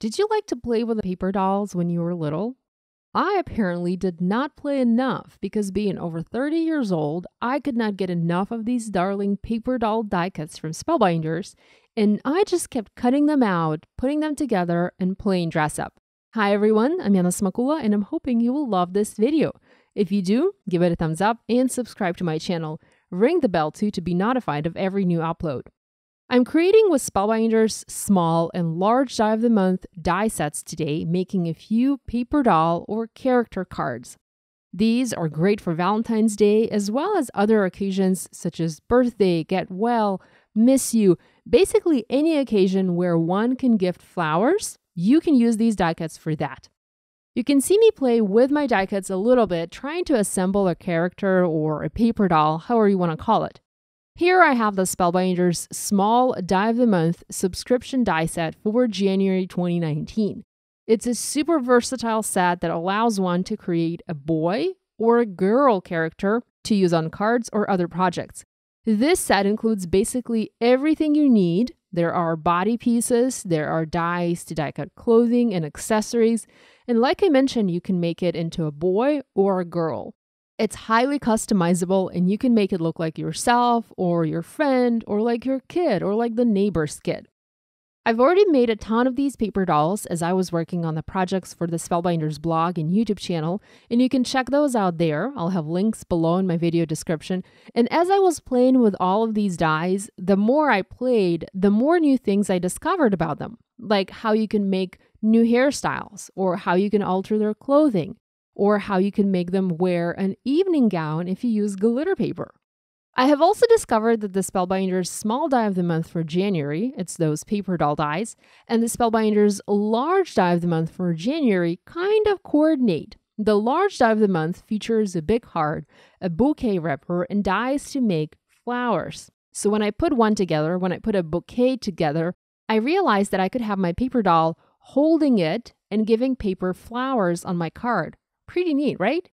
Did you like to play with paper dolls when you were little? I apparently did not play enough because, being over 30 years old, I could not get enough of these darling paper doll die cuts from Spellbinders, and I just kept cutting them out, putting them together, and playing dress up. Hi everyone, I'm Yana Smakula, and I'm hoping you will love this video. If you do, give it a thumbs up and subscribe to my channel. Ring the bell too to be notified of every new upload. I'm creating with Spellbinder's small and large die of the month die sets today, making a few paper doll or character cards. These are great for Valentine's Day as well as other occasions such as birthday, get well, miss you, basically any occasion where one can gift flowers, you can use these die cuts for that. You can see me play with my die cuts a little bit, trying to assemble a character or a paper doll, however you want to call it. Here I have the Spellbinder's Small Die of the Month subscription die set for January 2019. It's a super versatile set that allows one to create a boy or a girl character to use on cards or other projects. This set includes basically everything you need. There are body pieces, there are dies to die cut clothing and accessories, and like I mentioned, you can make it into a boy or a girl. It's highly customizable and you can make it look like yourself or your friend or like your kid or like the neighbor's kid. I've already made a ton of these paper dolls as I was working on the projects for the Spellbinders blog and YouTube channel, and you can check those out there. I'll have links below in my video description. And as I was playing with all of these dies, the more I played, the more new things I discovered about them, like how you can make new hairstyles or how you can alter their clothing or how you can make them wear an evening gown if you use glitter paper. I have also discovered that the Spellbinder's small die of the month for January, it's those paper doll dies, and the Spellbinder's large die of the month for January kind of coordinate. The large die of the month features a big heart, a bouquet wrapper, and dies to make flowers. So when I put one together, when I put a bouquet together, I realized that I could have my paper doll holding it and giving paper flowers on my card. Pretty neat, right?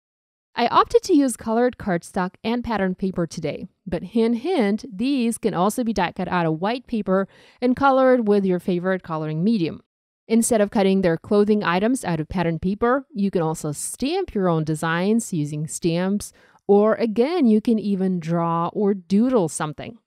I opted to use colored cardstock and patterned paper today, but hint hint, these can also be die cut out of white paper and colored with your favorite coloring medium. Instead of cutting their clothing items out of patterned paper, you can also stamp your own designs using stamps, or again, you can even draw or doodle something.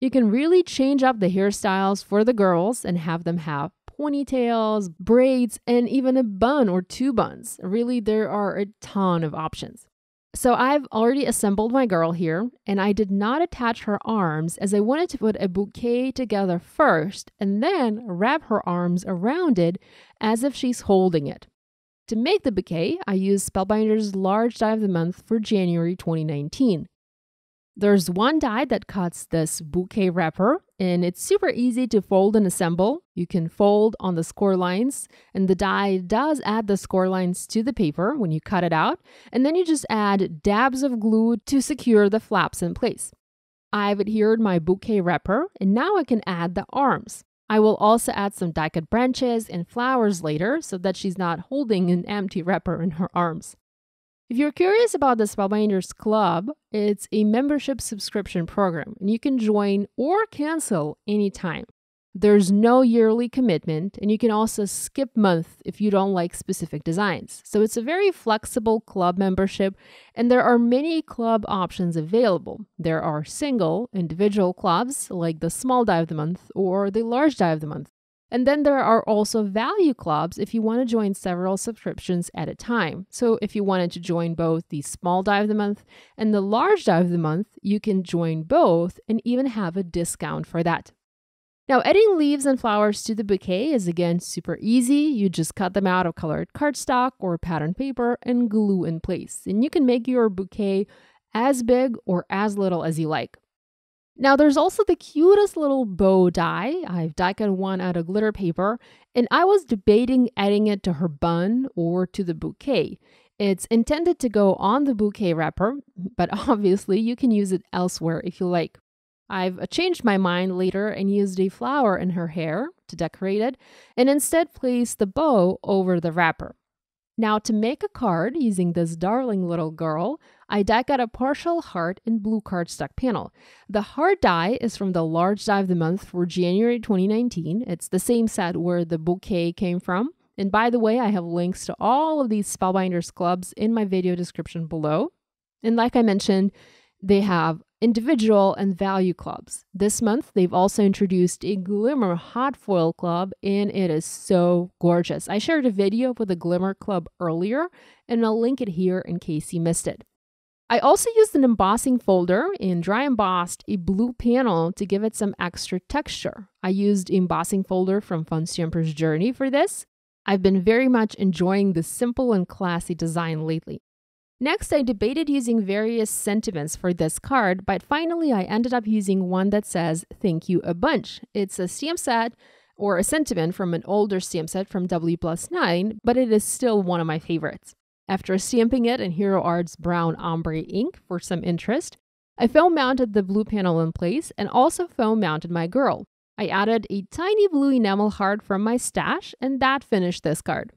You can really change up the hairstyles for the girls and have them have ponytails, braids, and even a bun or two buns. Really, there are a ton of options. So I've already assembled my girl here, and I did not attach her arms as I wanted to put a bouquet together first and then wrap her arms around it as if she's holding it. To make the bouquet, I used Spellbinder's large dye of the month for January 2019. There's one dye that cuts this bouquet wrapper, and it's super easy to fold and assemble. You can fold on the score lines and the die does add the score lines to the paper when you cut it out. And then you just add dabs of glue to secure the flaps in place. I've adhered my bouquet wrapper and now I can add the arms. I will also add some die-cut branches and flowers later so that she's not holding an empty wrapper in her arms. If you're curious about the Spellbinders Club, it's a membership subscription program, and you can join or cancel anytime. There's no yearly commitment, and you can also skip month if you don't like specific designs. So it's a very flexible club membership, and there are many club options available. There are single, individual clubs like the small die of the month or the large die of the month. And then there are also value clubs if you want to join several subscriptions at a time. So, if you wanted to join both the small dive of the month and the large dive of the month, you can join both and even have a discount for that. Now, adding leaves and flowers to the bouquet is again super easy. You just cut them out of colored cardstock or pattern paper and glue in place. And you can make your bouquet as big or as little as you like. Now, there's also the cutest little bow die. I've die-cut one out of glitter paper, and I was debating adding it to her bun or to the bouquet. It's intended to go on the bouquet wrapper, but obviously you can use it elsewhere if you like. I've changed my mind later and used a flower in her hair to decorate it, and instead placed the bow over the wrapper. Now, to make a card using this darling little girl, I die got a partial heart and blue cardstock panel. The heart die is from the large die of the month for January 2019. It's the same set where the bouquet came from. And by the way, I have links to all of these Spellbinders clubs in my video description below. And like I mentioned, they have individual and value clubs. This month, they've also introduced a Glimmer Hot Foil Club, and it is so gorgeous. I shared a video with the Glimmer Club earlier, and I'll link it here in case you missed it. I also used an embossing folder and dry embossed a blue panel to give it some extra texture. I used embossing folder from Fun Stamper's Journey for this. I've been very much enjoying the simple and classy design lately. Next, I debated using various sentiments for this card, but finally I ended up using one that says thank you a bunch. It's a stamp set or a sentiment from an older stamp set from W plus 9, but it is still one of my favorites. After stamping it in Hero Arts brown ombre ink for some interest, I foam mounted the blue panel in place and also foam mounted my girl. I added a tiny blue enamel heart from my stash and that finished this card.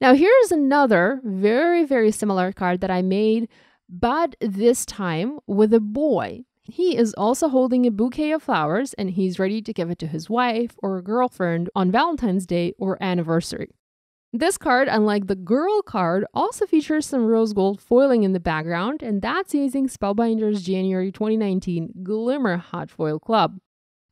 Now here's another very very similar card that I made but this time with a boy. He is also holding a bouquet of flowers and he's ready to give it to his wife or girlfriend on Valentine's Day or anniversary. This card, unlike the girl card, also features some rose gold foiling in the background, and that's using Spellbinder's January 2019 Glimmer Hot Foil Club.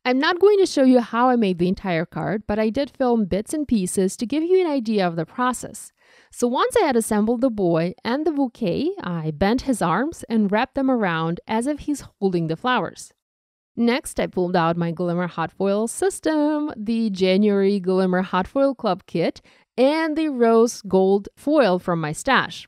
I'm not going to show you how I made the entire card, but I did film bits and pieces to give you an idea of the process. So once I had assembled the boy and the bouquet, I bent his arms and wrapped them around as if he's holding the flowers. Next, I pulled out my Glimmer Hot Foil system, the January Glimmer Hot Foil Club kit, and the rose gold foil from my stash,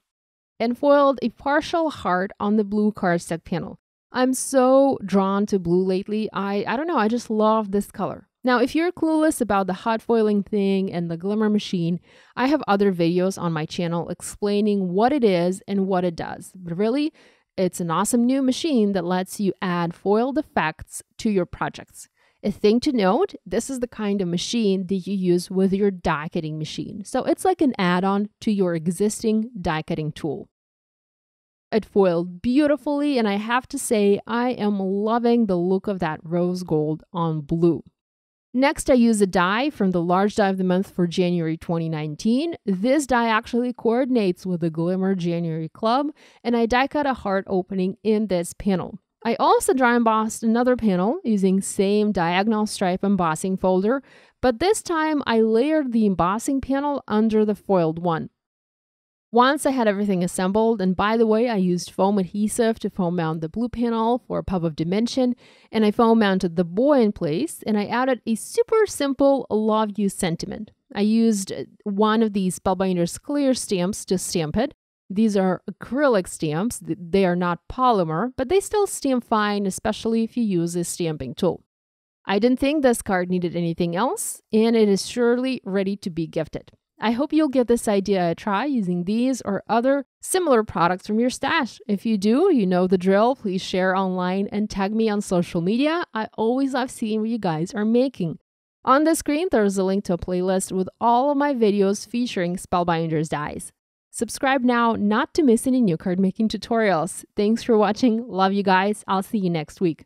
and foiled a partial heart on the blue cardstock panel. I'm so drawn to blue lately. I, I don't know, I just love this color. Now, if you're clueless about the hot foiling thing and the glimmer machine, I have other videos on my channel explaining what it is and what it does. But really, it's an awesome new machine that lets you add foiled effects to your projects. A thing to note this is the kind of machine that you use with your die cutting machine, so it's like an add on to your existing die cutting tool. It foiled beautifully, and I have to say, I am loving the look of that rose gold on blue. Next, I use a die from the large die of the month for January 2019. This die actually coordinates with the Glimmer January Club, and I die cut a heart opening in this panel. I also dry embossed another panel using same diagonal stripe embossing folder, but this time I layered the embossing panel under the foiled one. Once I had everything assembled, and by the way, I used foam adhesive to foam mount the blue panel for a pub of dimension, and I foam mounted the boy in place, and I added a super simple love you sentiment. I used uh, one of these Spellbinders clear stamps to stamp it, these are acrylic stamps, they are not polymer, but they still stamp fine, especially if you use a stamping tool. I didn't think this card needed anything else, and it is surely ready to be gifted. I hope you'll give this idea a try using these or other similar products from your stash. If you do, you know the drill. Please share online and tag me on social media. I always love seeing what you guys are making. On the screen, there's a link to a playlist with all of my videos featuring Spellbinders dies. Subscribe now not to miss any new card making tutorials. Thanks for watching. Love you guys. I'll see you next week.